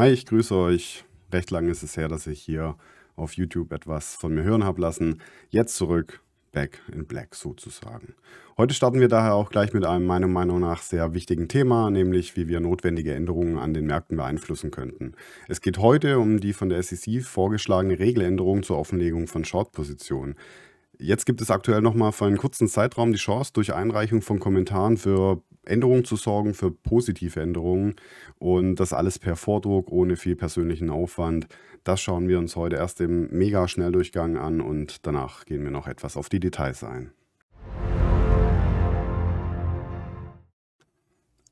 Hi, ich grüße euch. Recht lang ist es her, dass ich hier auf YouTube etwas von mir hören habe lassen. Jetzt zurück, back in black sozusagen. Heute starten wir daher auch gleich mit einem meiner Meinung nach sehr wichtigen Thema, nämlich wie wir notwendige Änderungen an den Märkten beeinflussen könnten. Es geht heute um die von der SEC vorgeschlagene Regeländerung zur Offenlegung von Short-Positionen. Jetzt gibt es aktuell nochmal für einen kurzen Zeitraum die Chance, durch Einreichung von Kommentaren für Änderungen zu sorgen, für positive Änderungen und das alles per Vordruck ohne viel persönlichen Aufwand. Das schauen wir uns heute erst im Mega-Schnelldurchgang an und danach gehen wir noch etwas auf die Details ein.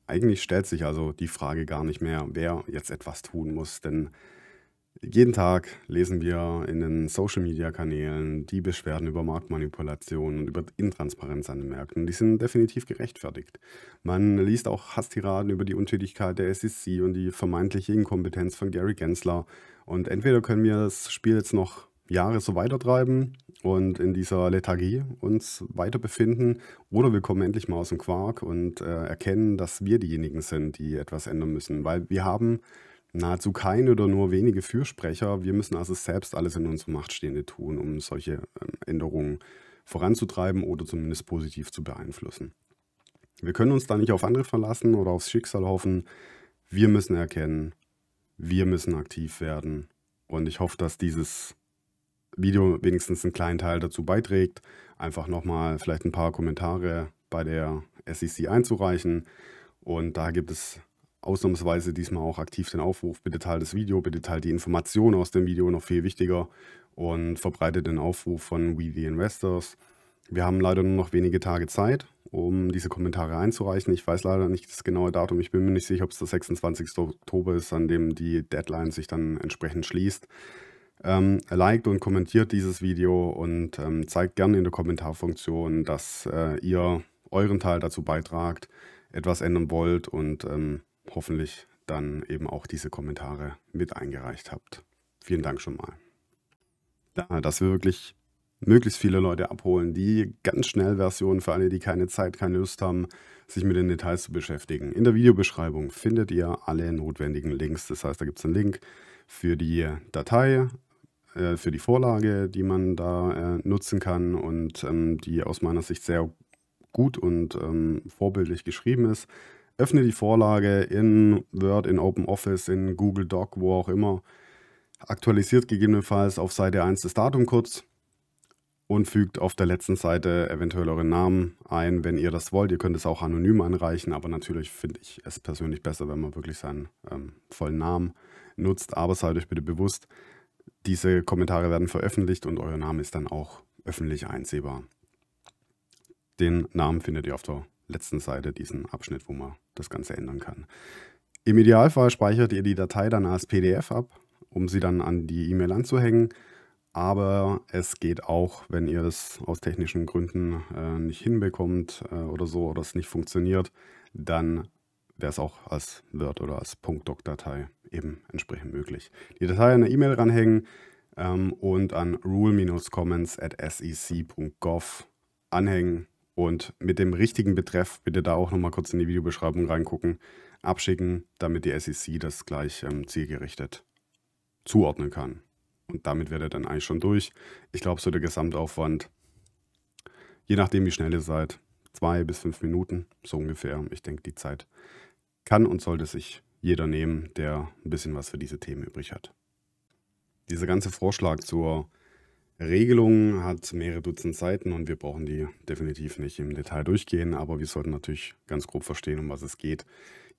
Eigentlich stellt sich also die Frage gar nicht mehr, wer jetzt etwas tun muss, denn jeden Tag lesen wir in den Social-Media-Kanälen die Beschwerden über Marktmanipulation und über Intransparenz an den Märkten. Die sind definitiv gerechtfertigt. Man liest auch Hasstiraden über die Untätigkeit der SEC und die vermeintliche Inkompetenz von Gary Gensler. Und entweder können wir das Spiel jetzt noch Jahre so weitertreiben und in dieser Lethargie uns weiter befinden oder wir kommen endlich mal aus dem Quark und äh, erkennen, dass wir diejenigen sind, die etwas ändern müssen, weil wir haben nahezu keine oder nur wenige Fürsprecher. Wir müssen also selbst alles in unserer Macht Stehende tun, um solche ähm, Änderungen voranzutreiben oder zumindest positiv zu beeinflussen. Wir können uns da nicht auf andere verlassen oder aufs Schicksal hoffen. Wir müssen erkennen, wir müssen aktiv werden. Und ich hoffe, dass dieses Video wenigstens einen kleinen Teil dazu beiträgt, einfach nochmal vielleicht ein paar Kommentare bei der SEC einzureichen. Und da gibt es ausnahmsweise diesmal auch aktiv den Aufruf, bitte teilt das Video, bitte teilt die Informationen aus dem Video, noch viel wichtiger, und verbreitet den Aufruf von We the Investors. Wir haben leider nur noch wenige Tage Zeit, um diese Kommentare einzureichen. Ich weiß leider nicht das genaue Datum. Ich bin mir nicht sicher, ob es der 26. Oktober ist, an dem die Deadline sich dann entsprechend schließt. Ähm, liked und kommentiert dieses Video und ähm, zeigt gerne in der Kommentarfunktion, dass äh, ihr euren Teil dazu beitragt, etwas ändern wollt und ähm, hoffentlich dann eben auch diese Kommentare mit eingereicht habt. Vielen Dank schon mal. Ja, dass wir wirklich möglichst viele Leute abholen. Die ganz schnell Versionen für alle, die keine Zeit, keine Lust haben, sich mit den Details zu beschäftigen. In der Videobeschreibung findet ihr alle notwendigen Links. Das heißt, da gibt es einen Link für die Datei, äh, für die Vorlage, die man da äh, nutzen kann und ähm, die aus meiner Sicht sehr gut und ähm, vorbildlich geschrieben ist öffne die Vorlage in Word, in OpenOffice, in Google Doc, wo auch immer, aktualisiert gegebenenfalls auf Seite 1 das Datum kurz und fügt auf der letzten Seite eventuell euren Namen ein, wenn ihr das wollt. Ihr könnt es auch anonym einreichen, aber natürlich finde ich es persönlich besser, wenn man wirklich seinen ähm, vollen Namen nutzt. Aber seid euch bitte bewusst, diese Kommentare werden veröffentlicht und euer Name ist dann auch öffentlich einsehbar. Den Namen findet ihr auf der letzten Seite diesen Abschnitt, wo man das Ganze ändern kann. Im Idealfall speichert ihr die Datei dann als PDF ab, um sie dann an die E-Mail anzuhängen. Aber es geht auch, wenn ihr es aus technischen Gründen äh, nicht hinbekommt äh, oder so oder es nicht funktioniert, dann wäre es auch als Word- oder als .doc-Datei eben entsprechend möglich. Die Datei an eine E-Mail ranhängen ähm, und an rule-comments at sec.gov anhängen und mit dem richtigen Betreff bitte da auch nochmal kurz in die Videobeschreibung reingucken, abschicken, damit die SEC das gleich ähm, zielgerichtet zuordnen kann. Und damit wäre dann eigentlich schon durch. Ich glaube, so der Gesamtaufwand, je nachdem wie schnell ihr seid, zwei bis fünf Minuten, so ungefähr. Ich denke, die Zeit kann und sollte sich jeder nehmen, der ein bisschen was für diese Themen übrig hat. Dieser ganze Vorschlag zur Regelungen, hat mehrere Dutzend Seiten und wir brauchen die definitiv nicht im Detail durchgehen, aber wir sollten natürlich ganz grob verstehen, um was es geht.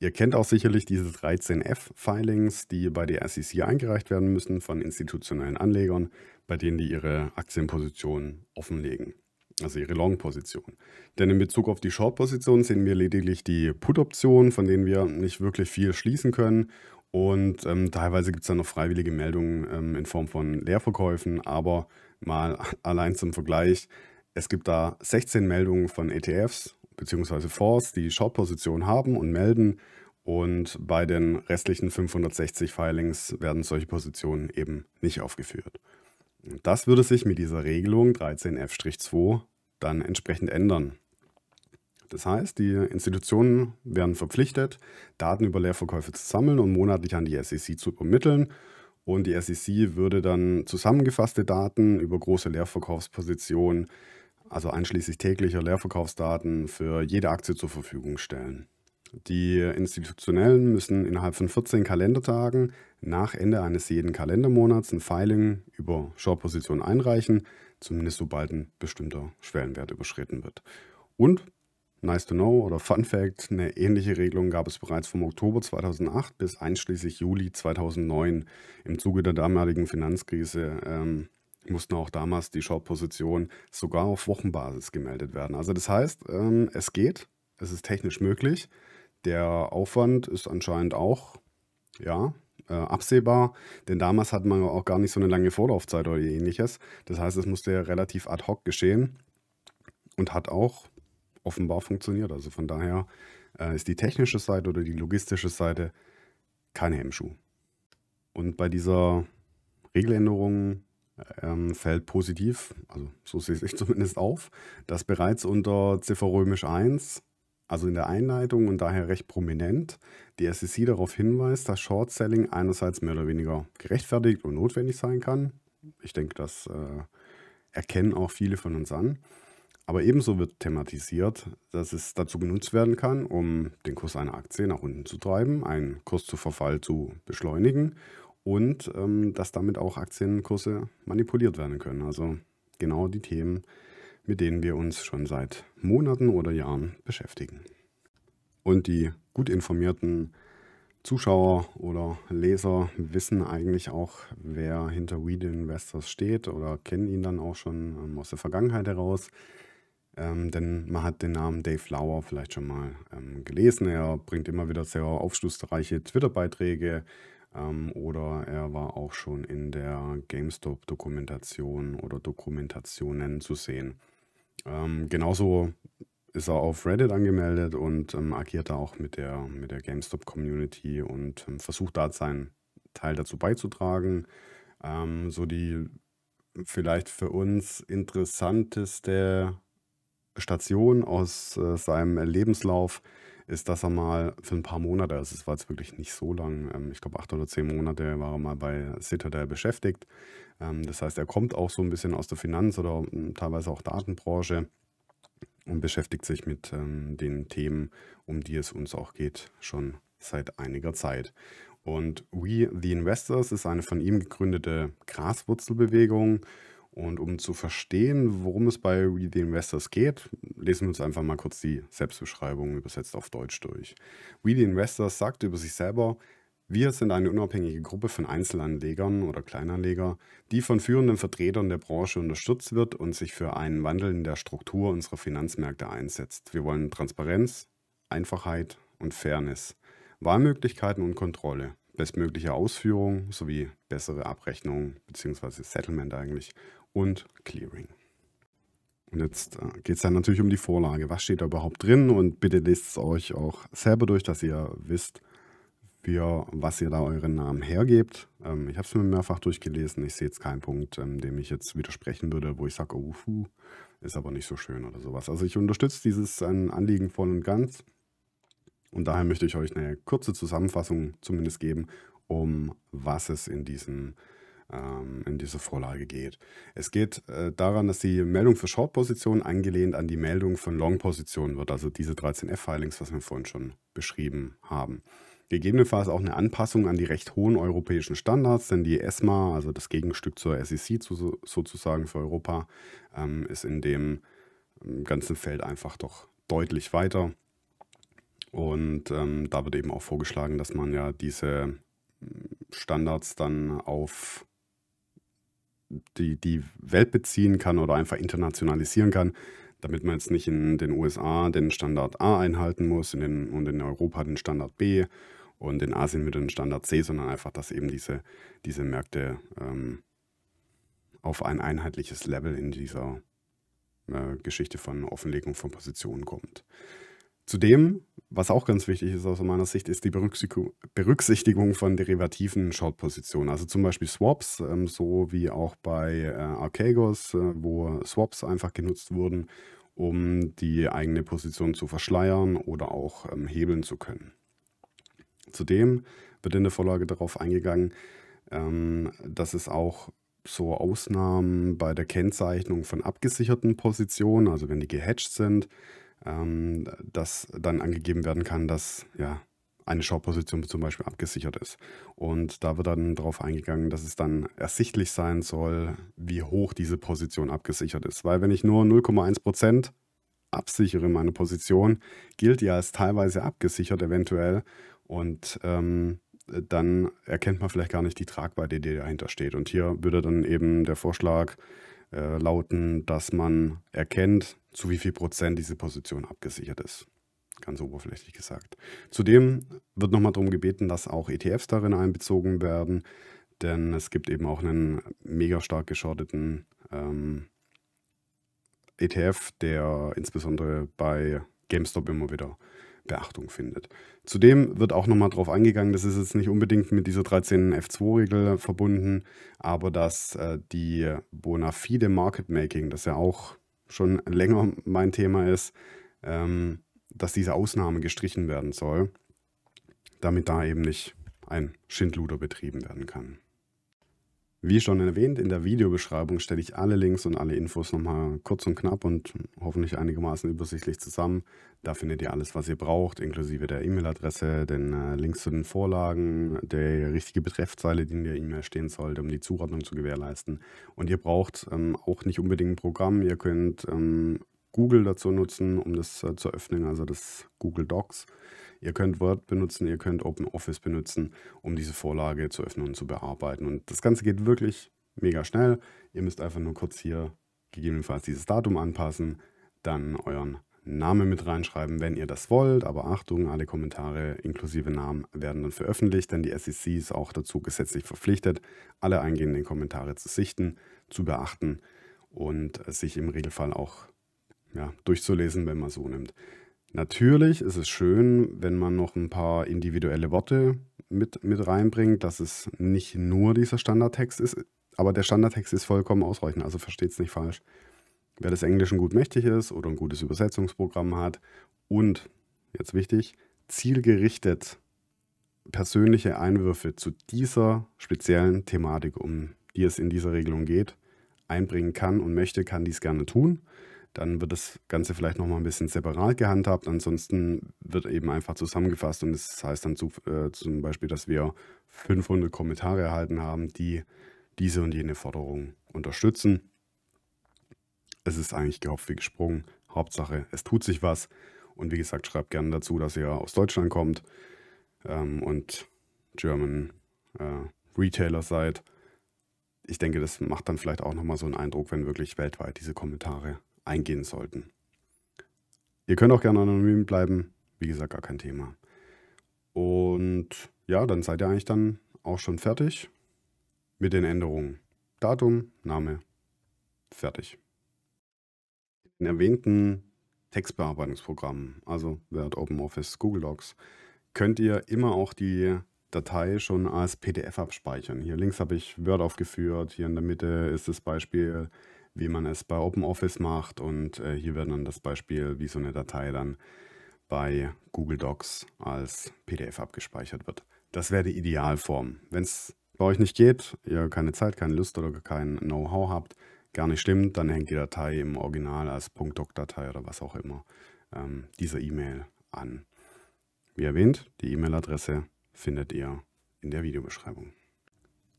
Ihr kennt auch sicherlich diese 13F-Filings, die bei der SEC eingereicht werden müssen von institutionellen Anlegern, bei denen die ihre Aktienpositionen offenlegen, also ihre Long-Position. Denn in Bezug auf die Short-Position sehen wir lediglich die Put-Optionen, von denen wir nicht wirklich viel schließen können und ähm, teilweise gibt es dann noch freiwillige Meldungen ähm, in Form von Leerverkäufen, aber Mal allein zum Vergleich, es gibt da 16 Meldungen von ETFs bzw. Fonds, die Short-Positionen haben und melden. Und bei den restlichen 560 Filings werden solche Positionen eben nicht aufgeführt. Das würde sich mit dieser Regelung 13f-2 dann entsprechend ändern. Das heißt, die Institutionen werden verpflichtet, Daten über Leerverkäufe zu sammeln und monatlich an die SEC zu übermitteln und die SEC würde dann zusammengefasste Daten über große Leerverkaufspositionen, also einschließlich täglicher Leerverkaufsdaten, für jede Aktie zur Verfügung stellen. Die Institutionellen müssen innerhalb von 14 Kalendertagen nach Ende eines jeden Kalendermonats ein Filing über Short-Positionen einreichen, zumindest sobald ein bestimmter Schwellenwert überschritten wird. Und Nice to know oder Fun Fact, eine ähnliche Regelung gab es bereits vom Oktober 2008 bis einschließlich Juli 2009. Im Zuge der damaligen Finanzkrise ähm, mussten auch damals die Short-Positionen sogar auf Wochenbasis gemeldet werden. Also das heißt, ähm, es geht, es ist technisch möglich. Der Aufwand ist anscheinend auch, ja, äh, absehbar, denn damals hat man auch gar nicht so eine lange Vorlaufzeit oder ähnliches. Das heißt, es musste relativ ad hoc geschehen und hat auch offenbar funktioniert. Also von daher äh, ist die technische Seite oder die logistische Seite kein Hemmschuh. Und bei dieser Regeländerung ähm, fällt positiv, also so sehe ich zumindest auf, dass bereits unter Ziffer römisch 1, also in der Einleitung und daher recht prominent, die SEC darauf hinweist, dass Short Selling einerseits mehr oder weniger gerechtfertigt und notwendig sein kann. Ich denke, das äh, erkennen auch viele von uns an. Aber ebenso wird thematisiert, dass es dazu genutzt werden kann, um den Kurs einer Aktie nach unten zu treiben, einen Kurs zu Verfall zu beschleunigen und ähm, dass damit auch Aktienkurse manipuliert werden können. Also genau die Themen, mit denen wir uns schon seit Monaten oder Jahren beschäftigen. Und die gut informierten Zuschauer oder Leser wissen eigentlich auch, wer hinter Weed Investors steht oder kennen ihn dann auch schon ähm, aus der Vergangenheit heraus. Ähm, denn man hat den Namen Dave Lauer vielleicht schon mal ähm, gelesen. Er bringt immer wieder sehr aufschlussreiche Twitter-Beiträge ähm, oder er war auch schon in der GameStop-Dokumentation oder Dokumentationen zu sehen. Ähm, genauso ist er auf Reddit angemeldet und ähm, agiert da auch mit der, mit der GameStop-Community und ähm, versucht da seinen Teil dazu beizutragen. so die vielleicht für uns interessanteste Station aus äh, seinem Lebenslauf ist, dass er mal für ein paar Monate, also es war jetzt wirklich nicht so lang, ähm, ich glaube acht oder zehn Monate war er mal bei Citadel beschäftigt. Ähm, das heißt, er kommt auch so ein bisschen aus der Finanz- oder hm, teilweise auch Datenbranche und beschäftigt sich mit ähm, den Themen, um die es uns auch geht, schon seit einiger Zeit. Und We the Investors ist eine von ihm gegründete Graswurzelbewegung und um zu verstehen, worum es bei We the Investors geht, lesen wir uns einfach mal kurz die Selbstbeschreibung übersetzt auf Deutsch durch. We the Investors sagt über sich selber, wir sind eine unabhängige Gruppe von Einzelanlegern oder Kleinanleger, die von führenden Vertretern der Branche unterstützt wird und sich für einen Wandel in der Struktur unserer Finanzmärkte einsetzt. Wir wollen Transparenz, Einfachheit und Fairness, Wahlmöglichkeiten und Kontrolle bestmögliche Ausführung sowie bessere Abrechnung bzw. Settlement eigentlich und Clearing. Und jetzt äh, geht es dann natürlich um die Vorlage. Was steht da überhaupt drin? Und bitte lest es euch auch selber durch, dass ihr wisst, für was ihr da euren Namen hergebt. Ähm, ich habe es mir mehrfach durchgelesen. Ich sehe jetzt keinen Punkt, ähm, dem ich jetzt widersprechen würde, wo ich sage, oh, puh, ist aber nicht so schön oder sowas. Also ich unterstütze dieses ähm, Anliegen voll und ganz. Und daher möchte ich euch eine kurze Zusammenfassung zumindest geben, um was es in diesem ähm, in diese Vorlage geht. Es geht äh, daran, dass die Meldung für Short-Positionen angelehnt an die Meldung von Long-Positionen wird, also diese 13F-Filings, was wir vorhin schon beschrieben haben. Gegebenenfalls auch eine Anpassung an die recht hohen europäischen Standards, denn die ESMA, also das Gegenstück zur SEC zu, sozusagen für Europa, ähm, ist in dem ähm, ganzen Feld einfach doch deutlich weiter. Und ähm, da wird eben auch vorgeschlagen, dass man ja diese ähm, Standards dann auf die, die Welt beziehen kann oder einfach internationalisieren kann, damit man jetzt nicht in den USA den Standard A einhalten muss in den, und in Europa den Standard B und in Asien mit den Standard C, sondern einfach, dass eben diese, diese Märkte ähm, auf ein einheitliches Level in dieser äh, Geschichte von Offenlegung von Positionen kommt. Zudem, was auch ganz wichtig ist aus meiner Sicht, ist die Berücksichtigung von derivativen Short-Positionen. Also zum Beispiel Swaps, ähm, so wie auch bei äh, Archegos, äh, wo Swaps einfach genutzt wurden, um die eigene Position zu verschleiern oder auch ähm, hebeln zu können. Zudem wird in der Vorlage darauf eingegangen, ähm, dass es auch so Ausnahmen bei der Kennzeichnung von abgesicherten Positionen, also wenn die gehatcht sind, ähm, dass dann angegeben werden kann, dass ja eine Short-Position zum Beispiel abgesichert ist. Und da wird dann darauf eingegangen, dass es dann ersichtlich sein soll, wie hoch diese Position abgesichert ist. Weil wenn ich nur 0,1% absichere meine Position, gilt ja als teilweise abgesichert eventuell. Und ähm, dann erkennt man vielleicht gar nicht die Tragweite, die dahinter steht. Und hier würde dann eben der Vorschlag äh, lauten, dass man erkennt, zu wie viel Prozent diese Position abgesichert ist. Ganz oberflächlich gesagt. Zudem wird nochmal darum gebeten, dass auch ETFs darin einbezogen werden, denn es gibt eben auch einen mega stark geschorteten ähm, ETF, der insbesondere bei GameStop immer wieder Beachtung findet. Zudem wird auch nochmal drauf eingegangen, das ist jetzt nicht unbedingt mit dieser 13 F2-Regel verbunden, aber dass äh, die bona fide Market Making, das ja auch schon länger mein Thema ist, ähm, dass diese Ausnahme gestrichen werden soll, damit da eben nicht ein Schindluder betrieben werden kann. Wie schon erwähnt, in der Videobeschreibung stelle ich alle Links und alle Infos nochmal kurz und knapp und hoffentlich einigermaßen übersichtlich zusammen. Da findet ihr alles, was ihr braucht, inklusive der E-Mail-Adresse, den äh, Links zu den Vorlagen, der richtige Betreffzeile, die in der E-Mail stehen sollte, um die Zuordnung zu gewährleisten. Und ihr braucht ähm, auch nicht unbedingt ein Programm. Ihr könnt ähm, Google dazu nutzen, um das äh, zu öffnen, also das Google Docs. Ihr könnt Word benutzen, ihr könnt OpenOffice benutzen, um diese Vorlage zu öffnen und zu bearbeiten. Und das Ganze geht wirklich mega schnell. Ihr müsst einfach nur kurz hier gegebenenfalls dieses Datum anpassen, dann euren Namen mit reinschreiben, wenn ihr das wollt. Aber Achtung, alle Kommentare inklusive Namen werden dann veröffentlicht, denn die SEC ist auch dazu gesetzlich verpflichtet, alle eingehenden Kommentare zu sichten, zu beachten und sich im Regelfall auch ja, durchzulesen, wenn man so nimmt. Natürlich ist es schön, wenn man noch ein paar individuelle Worte mit, mit reinbringt, dass es nicht nur dieser Standardtext ist, aber der Standardtext ist vollkommen ausreichend, also versteht es nicht falsch. Wer des Englischen gut mächtig ist oder ein gutes Übersetzungsprogramm hat und, jetzt wichtig, zielgerichtet persönliche Einwürfe zu dieser speziellen Thematik, um die es in dieser Regelung geht, einbringen kann und möchte, kann dies gerne tun dann wird das Ganze vielleicht nochmal ein bisschen separat gehandhabt. Ansonsten wird eben einfach zusammengefasst und das heißt dann zu, äh, zum Beispiel, dass wir 500 Kommentare erhalten haben, die diese und jene Forderung unterstützen. Es ist eigentlich gehofft wie gesprungen. Hauptsache, es tut sich was. Und wie gesagt, schreibt gerne dazu, dass ihr aus Deutschland kommt ähm, und German äh, Retailer seid. Ich denke, das macht dann vielleicht auch nochmal so einen Eindruck, wenn wirklich weltweit diese Kommentare eingehen sollten. Ihr könnt auch gerne anonym bleiben, wie gesagt, gar kein Thema. Und ja, dann seid ihr eigentlich dann auch schon fertig mit den Änderungen. Datum, Name, fertig. In erwähnten Textbearbeitungsprogrammen, also Word, OpenOffice, Google Docs, könnt ihr immer auch die Datei schon als PDF abspeichern. Hier links habe ich Word aufgeführt, hier in der Mitte ist das Beispiel wie man es bei OpenOffice macht. Und äh, hier wird dann das Beispiel, wie so eine Datei dann bei Google Docs als PDF abgespeichert wird. Das wäre die Idealform. Wenn es bei euch nicht geht, ihr keine Zeit, keine Lust oder kein Know-how habt, gar nicht stimmt, dann hängt die Datei im Original als .doc-Datei oder was auch immer ähm, dieser E-Mail an. Wie erwähnt, die E-Mail-Adresse findet ihr in der Videobeschreibung.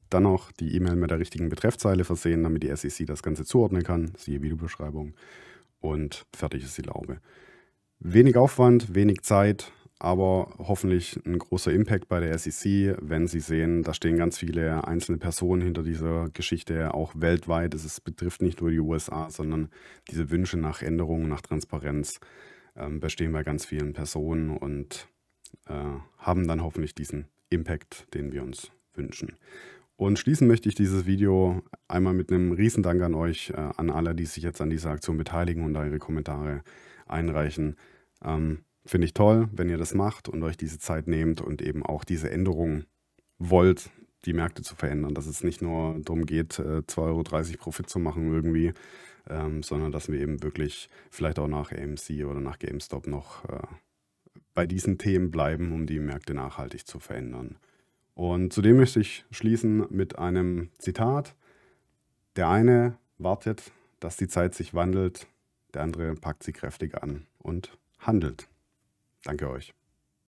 Dann noch die E-Mail mit der richtigen Betreffzeile versehen, damit die SEC das Ganze zuordnen kann. Siehe Videobeschreibung. Und fertig ist die Laube. Wenig Aufwand, wenig Zeit, aber hoffentlich ein großer Impact bei der SEC, wenn Sie sehen, da stehen ganz viele einzelne Personen hinter dieser Geschichte, auch weltweit. Es betrifft nicht nur die USA, sondern diese Wünsche nach Änderungen, nach Transparenz ähm, bestehen bei ganz vielen Personen und äh, haben dann hoffentlich diesen Impact, den wir uns wünschen. Und schließen möchte ich dieses Video einmal mit einem Riesendank an euch, äh, an alle, die sich jetzt an dieser Aktion beteiligen und da ihre Kommentare einreichen. Ähm, Finde ich toll, wenn ihr das macht und euch diese Zeit nehmt und eben auch diese Änderung wollt, die Märkte zu verändern. Dass es nicht nur darum geht, 2,30 äh, Euro Profit zu machen irgendwie, ähm, sondern dass wir eben wirklich vielleicht auch nach AMC oder nach GameStop noch äh, bei diesen Themen bleiben, um die Märkte nachhaltig zu verändern. Und zudem möchte ich schließen mit einem Zitat. Der eine wartet, dass die Zeit sich wandelt, der andere packt sie kräftig an und handelt. Danke euch.